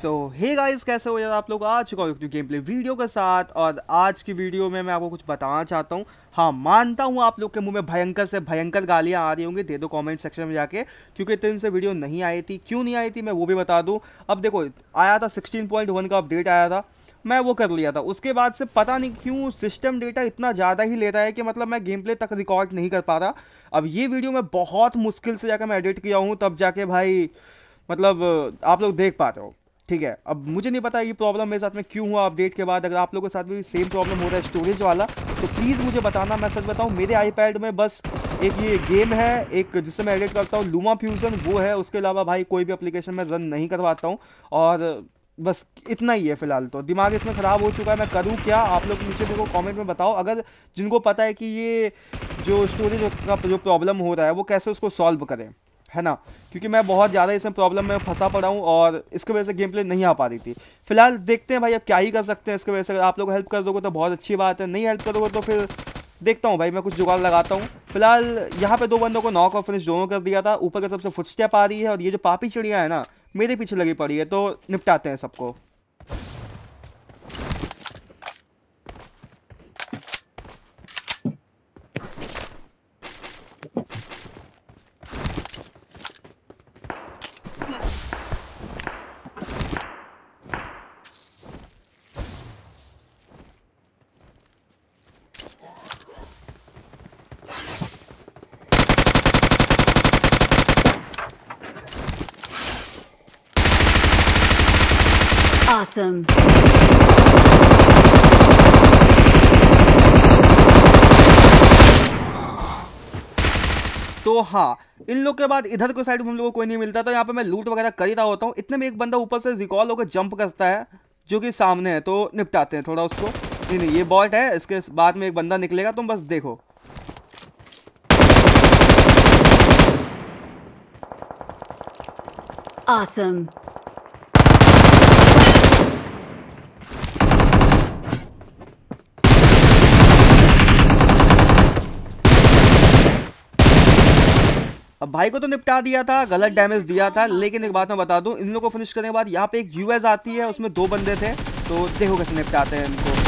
सो hey guys कैसे हो यार आप लोग आ चुका हूँ गेम प्ले वीडियो के साथ और आज की वीडियो में मैं आपको कुछ बताना चाहता हूँ हाँ मानता हूँ आप लोग के मुंह में भयंकर से भयंकर गालियाँ आ रही होंगी दे दो कमेंट सेक्शन में जाके क्योंकि इतने से वीडियो नहीं आई थी क्यों नहीं आई थी मैं वो भी बता दूँ अब देखो आया था सिक्सटीन का अपडेट आया था मैं वो कर लिया था उसके बाद से पता नहीं क्यों सिस्टम डेटा इतना ज़्यादा ही लेता है कि मतलब मैं गेम प्ले तक रिकॉर्ड नहीं कर पा रहा अब ये वीडियो मैं बहुत मुश्किल से जाकर मैं एडिट किया हूँ तब जाके भाई मतलब आप लोग देख पाते हो ठीक है अब मुझे नहीं पता ये प्रॉब्लम मेरे साथ में क्यों हुआ अपडेट के बाद अगर आप लोगों के साथ भी सेम प्रॉब्लम हो रहा है स्टोरेज वाला तो प्लीज़ मुझे बताना मैं सच बताऊँ मेरे आईपैड में बस एक ये गेम है एक जिससे मैं एडिट करता हूँ लूमा फ्यूजन वो है उसके अलावा भाई कोई भी अप्लीकेशन मैं रन नहीं करवाता हूँ और बस इतना ही है फिलहाल तो दिमाग इसमें ख़राब हो चुका है मैं करूँ क्या आप लोग नीचे देखो कमेंट में बताओ अगर जिनको पता है कि ये जो स्टोरेज का जो प्रॉब्लम हो रहा है वो कैसे उसको सॉल्व करें है ना क्योंकि मैं बहुत ज़्यादा इसमें प्रॉब्लम में फंसा पड़ा हूँ और इसकी वजह से गेम प्ले नहीं आ पा रही थी फिलहाल देखते हैं भाई अब क्या ही कर सकते हैं इसके वजह से अगर आप लोग हेल्प कर दोगे तो बहुत अच्छी बात है नहीं हेल्प करोगे तो फिर देखता हूँ भाई मैं कुछ जुगाड़ लगाता हूँ फिलहाल यहाँ पे दो बंदों को नॉक और फिनिश दोनों कर दिया था ऊपर की तरफ से फुटस्टेप आ रही है और ये जो पापी चिड़िया है ना मेरे पीछे लगी पड़ी है तो निपटाते हैं सबको awesome. तो हाँ इन लोग के बाद इधर को साइड में हम लोगों को कोई नहीं मिलता तो यहाँ पे मैं लूट वगैरह कर ही रहा होता हूँ इतने में एक बंदा ऊपर से रिकॉल होकर जंप करता है जो कि सामने है तो निपटाते हैं थोड़ा उसको नहीं नहीं ये बॉट है इसके बाद में एक बंदा निकलेगा तुम बस देखो awesome. अब भाई को तो निपटा दिया था गलत डैमेज दिया था लेकिन एक बात मैं बता दूं इन लोगों को फिनिश करने के बाद यहाँ पे एक यूएस आती है उसमें दो बंदे थे तो देखो कैसे निपटाते हैं इनको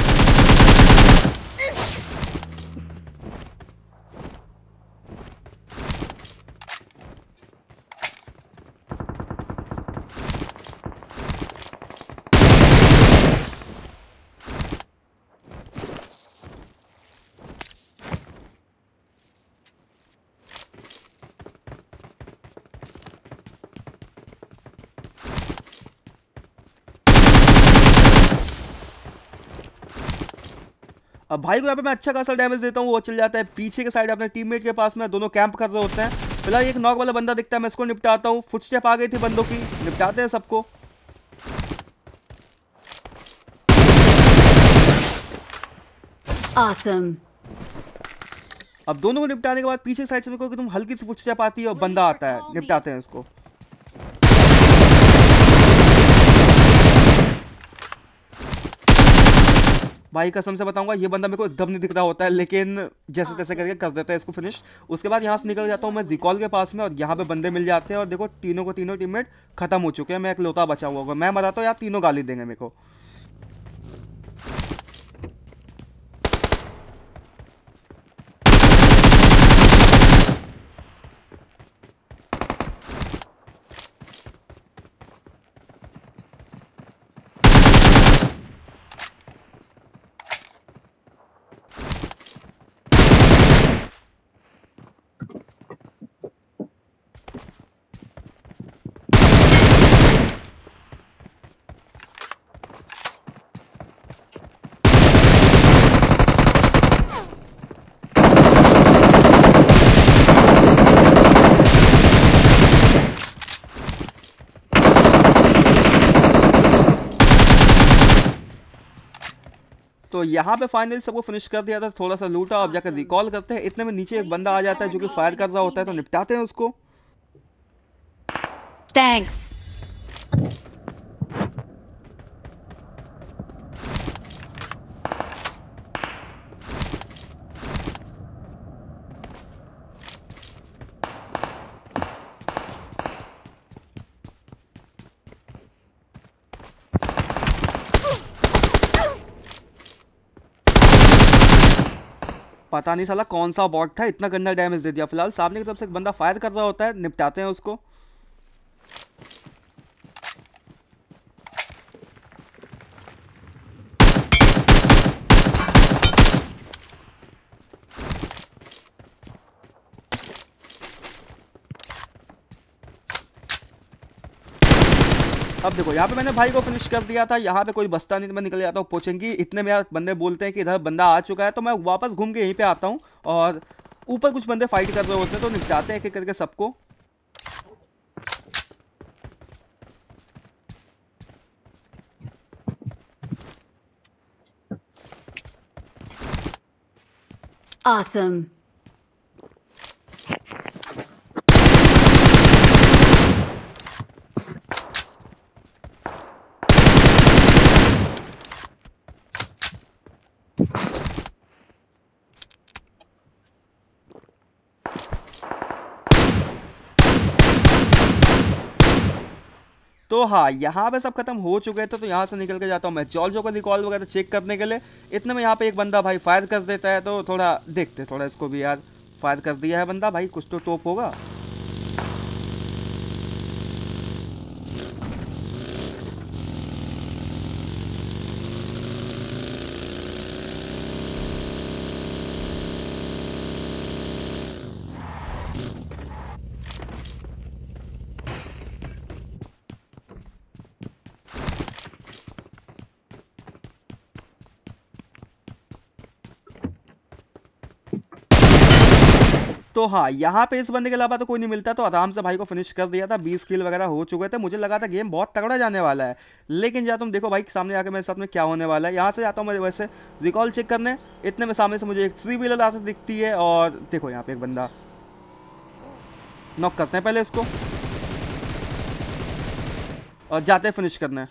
अब भाई को यहाँ पे मैं अच्छा खासा डैमेज देता हूँ वो चल जाता है पीछे के साइड अपने टीममेट के पास में दोनों कैंप कर रहे होते हैं फिलहाल एक नॉक वाला बंदा दिखता है मैं इसको निपटाता हूँ फुट आ गई थी बंदों की निपटाते हैं सबको awesome. अब दोनों को निपटाने के बाद पीछे साइड से को तुम हल्की सी फुट आती है और बंदा आता है निपटाते हैं इसको भाई कसम से बताऊंगा ये बंदा मेरे को एकदम नहीं दिख रहा होता है लेकिन जैसे तैसे करके कर देता है इसको फिनिश उसके बाद यहाँ से निकल जाता हूँ मैं रिकॉल के पास में और यहाँ पे बंदे मिल जाते हैं और देखो तीनों को तीनों टीममेट खत्म हो चुके हैं मैं एक लोता बचा हुआ मैं मरा तो यार तीनों गाली देंगे मेरे को तो यहाँ पे फाइनली सबको फिनिश कर दिया था थोड़ा सा लूटा अब जाकर रिकॉल करते हैं इतने में नीचे एक बंदा आ जाता है जो कि फायर कर रहा होता है तो निपटाते हैं उसको थैंक्स पता नहीं साला कौन सा बॉट था इतना गंदा डैमेज दे दिया फिलहाल सामने की तरफ से एक बंदा फायर कर रहा होता है निपटाते हैं उसको अब देखो यहाँ पे मैंने भाई को फिनिश कर दिया था यहाँ पे कोई बस्ता नहीं मैं निकल जाता हूँ पोचेंगी इतने में बंदे बोलते हैं कि इधर बंदा आ चुका है तो मैं वापस घूम के यहीं पे आता हूँ और ऊपर कुछ बंदे फाइट कर रहे होते हैं तो निपटाते हैं एक एक करके सबको Awesome. तो हाँ यहाँ पे सब खत्म हो चुके थे तो, तो यहाँ से निकल के जाता हूँ मैं जो का रिकॉल वगैरह चेक तो करने के लिए इतने में यहाँ पे एक बंदा भाई फायर कर देता है तो थोड़ा देखते थोड़ा इसको भी यार फायर कर दिया है बंदा भाई कुछ तो टॉप होगा तो हाँ यहाँ पे इस बंदे के अलावा तो कोई नहीं मिलता तो आराम से भाई को फिनिश कर दिया था बीस किल वगैरह हो चुके थे मुझे लगा था गेम बहुत तगड़ा जाने वाला है लेकिन जहाँ तुम देखो भाई सामने आके मेरे साथ में क्या होने वाला है यहाँ से जाता हूँ मैं वैसे रिकॉल चेक करने इतने में सामने से मुझे एक थ्री व्हीलर आते दिखती है और देखो यहाँ पे एक बंदा नॉक करते हैं पहले इसको और जाते फिनिश करने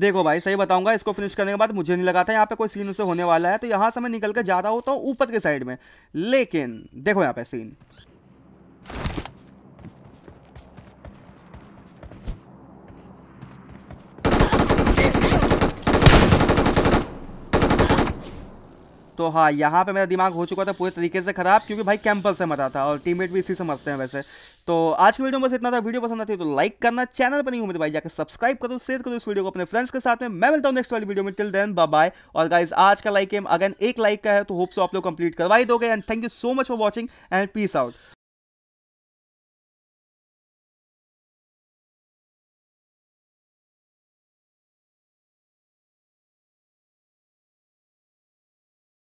देखो भाई सही बताऊंगा इसको फिनिश करने के बाद मुझे नहीं लगा था यहाँ पे कोई सीन उसे होने वाला है तो यहाँ से मैं निकल के जा रहा होता हूँ ऊपर के साइड में लेकिन देखो यहाँ पे सीन तो हाँ यहाँ पे मेरा दिमाग हो चुका था पूरे तरीके से ख़राब क्योंकि भाई कैंपल से मरा था और टीममेट भी इसी से मरते हैं वैसे तो आज की वीडियो में बस इतना था वीडियो पसंद आती है तो लाइक करना चैनल पर नहीं उम्मीद भाई जाकर सब्सक्राइब करो शेयर करो इस वीडियो को अपने फ्रेंड्स के साथ में मैं मिलता हूँ नेक्स्ट वाली वीडियो में टिल देन बाय और गाइज आज का लाइक एम अगर एक लाइक का है तो होप्स आप लोग कंप्लीट करवाई दोगे and thank you so much for watching and peace out